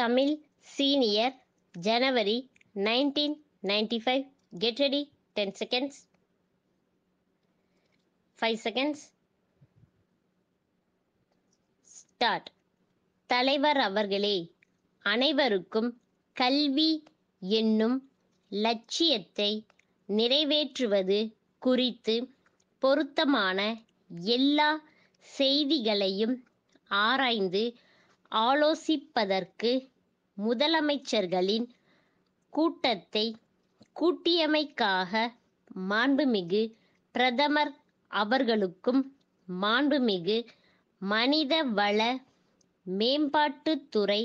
Tamil senior January nineteen ninety five get ready ready ten seconds five seconds start தலைவர் அவர்களே அனைவருக்கும் கல்வி என்னும் லட்சியத்தை நிறைவேற்றுவது குறித்து பொருத்தமான எல்லா செய்திகளையும் ஆராய்ந்து ஆலோசிப்பதற்கு முதலமைச்சர்களின் கூட்டத்தை கூட்டியமைக்காக மாண்புமிகு பிரதமர் அவர்களுக்கும் மாண்புமிகு மனிதவள மேம்பாட்டுத்துறை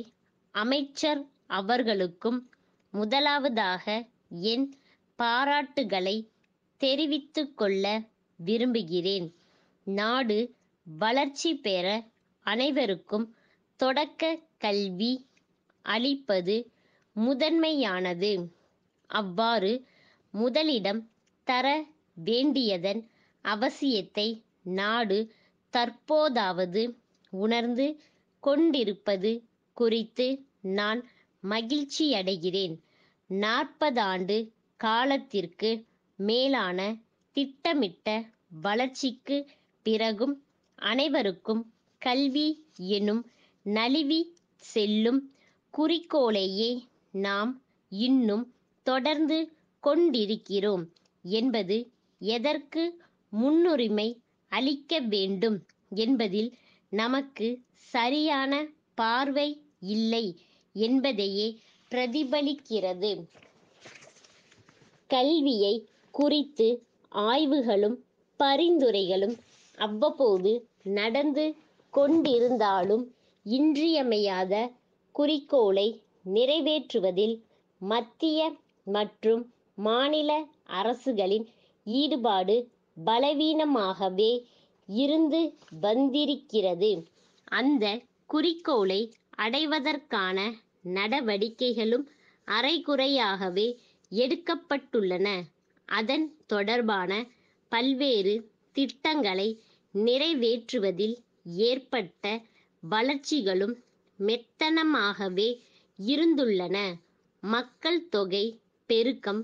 அமைச்சர் அவர்களுக்கும் முதலாவதாக என் பாராட்டுகளை தெரிவித்துக்கொள்ள விரும்புகிறேன் நாடு வளர்ச்சி பெற அனைவருக்கும் தொடக்க கல்வி அளிப்பது முதன்மையானது. அவ்வாறு முதலிடம் தர வேண்டியதன் அவசியத்தை நாடு தற்போதாவது உணர்ந்து கொண்டிருப்பது குறித்து நான் மகிழ்ச்சியடைகிறேன். நாற்பதாண்டு காலத்திற்கு மேலான திட்டமிட்ட வளர்ச்சிக்கு பிறகும் அனைவருக்கும் கல்வி எனும் நழுவி செல்லும் குறிக்கோளையே நாம் இன்னும் தொடர்ந்து கொண்டிருக்கிறோம் என்பது எதற்கு முன்னுரிமை அளிக்க வேண்டும் என்பதில் நமக்கு சரியான பார்வை இல்லை என்பதையே பிரதிபலிக்கிறது கல்வியை குறித்து ஆய்வுகளும் பரிந்துரைகளும் அவ்வப்போது நடந்து கொண்டிருந்தாலும் இன்றியமையாத குறிக்கோளை நிறைவேற்றுவதில் மத்திய மற்றும் மாநில அரசுகளின் ஈடுபாடு பலவீனமாகவே இருந்து வந்திருக்கிறது. அந்த குறிக்கோளை அடைவதற்கான நடவடிக்கைகளும் அரைகுறையாகவே எடுக்கப்பட்டுள்ளன. அதன் தொடர்பான பல்வேறு திட்டங்களை நிறைவேற்றுவதில் ஏற்பட்ட வளர்ச்சிகளும் மெத்தனமாகவே இருந்துள்ளன மக்கள் தொகை பெருக்கம்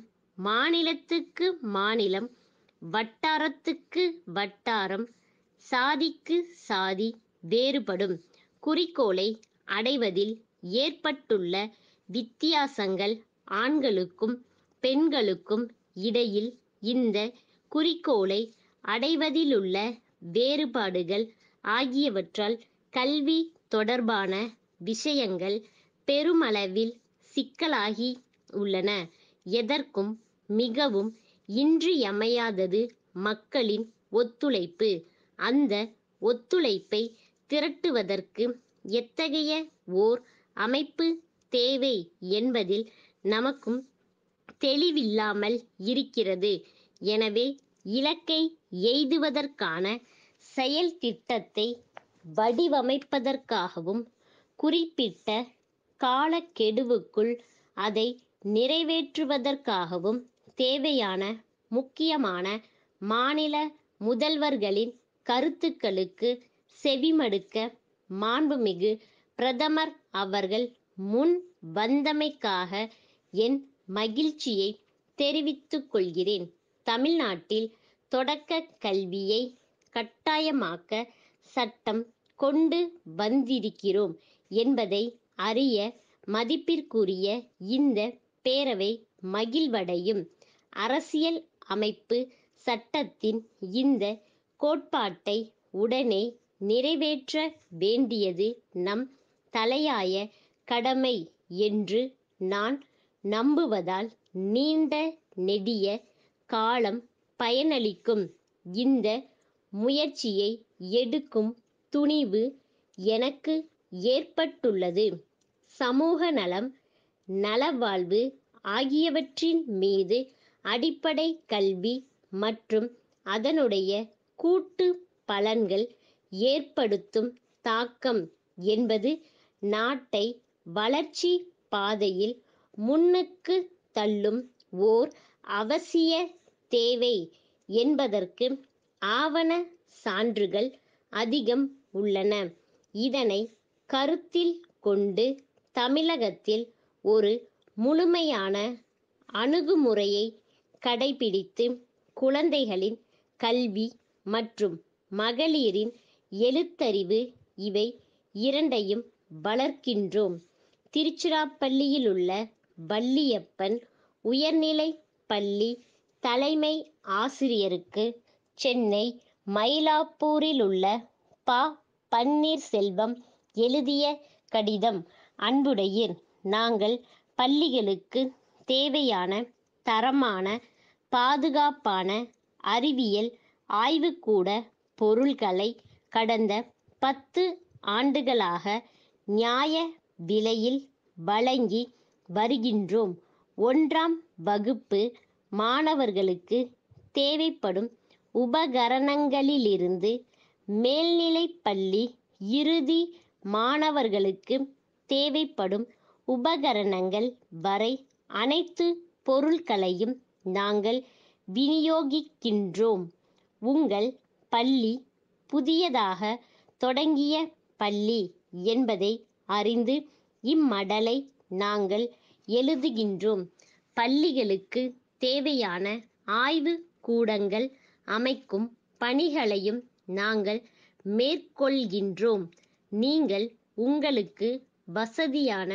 மாநிலத்துக்கு மாநிலம் வட்டாரத்துக்கு வட்டாரம் சாதிக்கு சாதி வேறுபடும் குறிக்கோளை அடைவதில் ஏற்பட்டுள்ள வித்தியாசங்கள் ஆண்களுக்கும் பெண்களுக்கும் இடையில் இந்த குறிக்கோளை அடைவதிலுள்ள வேறுபாடுகள் ஆகியவற்றால் கல்வி தொடர்பான விஷயங்கள் பெருமளவில் சிக்கலாகி உள்ளன. எதற்கும் மிகவும் இன்றியமையாதது மக்களின் ஒத்துழைப்பு. அந்த ஒத்துழைப்பை திரட்டுவதற்கு எத்தகைய ஓர் அமைப்பு தேவை என்பதில் நமக்கும் தெளிவில்லாமல் இருக்கிறது. எனவே இலக்கை எய்துவதற்கான செயல்திட்டத்தை வடிவமைப்பதற்காகவும் குறிப்பிட்ட காலக்கெடுவுக்குள் அதை நிறைவேற்றுவதற்காகவும் தேவையான முக்கியமான மாநில முதல்வர்களின் கருத்துக்களுக்கு செவிமடுக்க மாண்புமிகு பிரதமர் அவர்கள் முன் வந்தமைக்காக என் மகிழ்ச்சியை தெரிவித்துக் கொள்கிறேன் தமிழ்நாட்டில் தொடக்க கல்வியை கட்டாயமாக்க சட்டம் கொண்டு வந்திருக்கிறோம் என்பதை அறிய மதிப்பிற்குரிய இந்த பேரவை மகிழ்வடையும். அரசியல் அமைப்பு சட்டத்தின் இந்த கோட்பாட்டை உடனே நிறைவேற்ற வேண்டியது நம் தலையாய கடமை என்று நான் நம்புவதால் நீண்ட நெடிய காலம் பயனளிக்கும் இந்த முயற்சியை எடுக்கும் துணிவு எனக்கு ஏற்பட்டுள்ளது சமூக நலம் நலவாழ்வு ஆகியவற்றின் மீது அடிப்படை கல்வி மற்றும் அதனுடைய கூட்டு பலன்கள் ஏற்படுத்தும் தாக்கம் என்பது நாட்டை வளர்ச்சி பாதையில் முன்னுக்கு தள்ளும் ஓர் அவசிய தேவை என்பதற்கு ஆவண சான்றுகள் அதிகம் உள்ளன இதனை கருத்தில் கொண்டு தமிழகத்தில் ஒரு முழுமையான அணுகுமுறையை கடைபிடித்து குழந்தைகளின் கல்வி மற்றும் மகளிரின் எழுத்தறிவு இவை இரண்டையும் வளர்க்கின்றோம் திருச்சிராப்பள்ளியிலுள்ள வள்ளியப்பன் உயர்நிலை பள்ளி தலைமை ஆசிரியருக்கு சென்னை மயிலாப்பூரிலுள்ள பா பன்னீர்செல்வம் எழுதிய கடிதம் அன்புடையீர் நாங்கள் பள்ளிகளுக்கு தேவையான தரமான பாதுகாப்பான அறிவியல் ஆய்வுக்கூட பொருள்களை கடந்த பத்து ஆண்டுகளாக நியாய விலையில் வழங்கி வருகின்றோம் ஒன்றாம் வகுப்பு மாணவர்களுக்கு தேவைப்படும் உபகரணங்களிலிருந்து பள்ளி இறுதி மாணவர்களுக்கு தேவைப்படும் உபகரணங்கள் வரை அனைத்து பொருட்களையும் நாங்கள் விநியோகிக்கின்றோம். உங்கள் பள்ளி புதியதாக தொடங்கிய பள்ளி என்பதை அறிந்து இம்மடலை நாங்கள் எழுதுகின்றோம். பள்ளிகளுக்கு தேவையான ஆய்வு கூடங்கள் அமைக்கும் பணிகளையும் நாங்கள் மேற்கொள்கின்றோம் நீங்கள் உங்களுக்கு வசதியான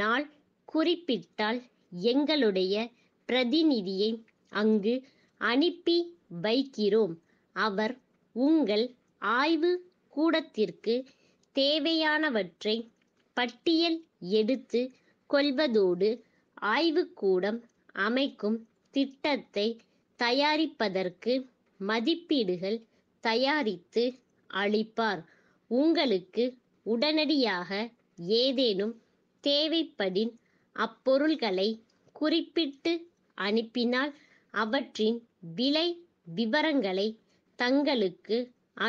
நாள் குறிப்பிட்டால் எங்களுடைய பிரதிநிதியை அங்கு அனுப்பி வைக்கிறோம் அவர் உங்கள் ஆய்வு கூடத்திற்கு தேவையானவற்றை பட்டியல் எடுத்து கொள்வதோடு ஆய்வுக்கூடம் அமைக்கும் திட்டத்தை தயாரிப்பதற்கு மதிப்பீடுகள் தயாரித்து அளிப்பார் உங்களுக்கு உடனடியாக ஏதேனும் தேவைப்படின் அப்பொருள்களை குறிப்பிட்டு அனுப்பினால் அவற்றின் விலை விவரங்களை தங்களுக்கு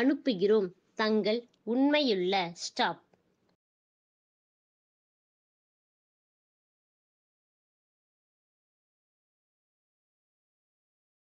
அனுப்புகிறோம் தங்கள் உண்மையுள்ள ஸ்டாப்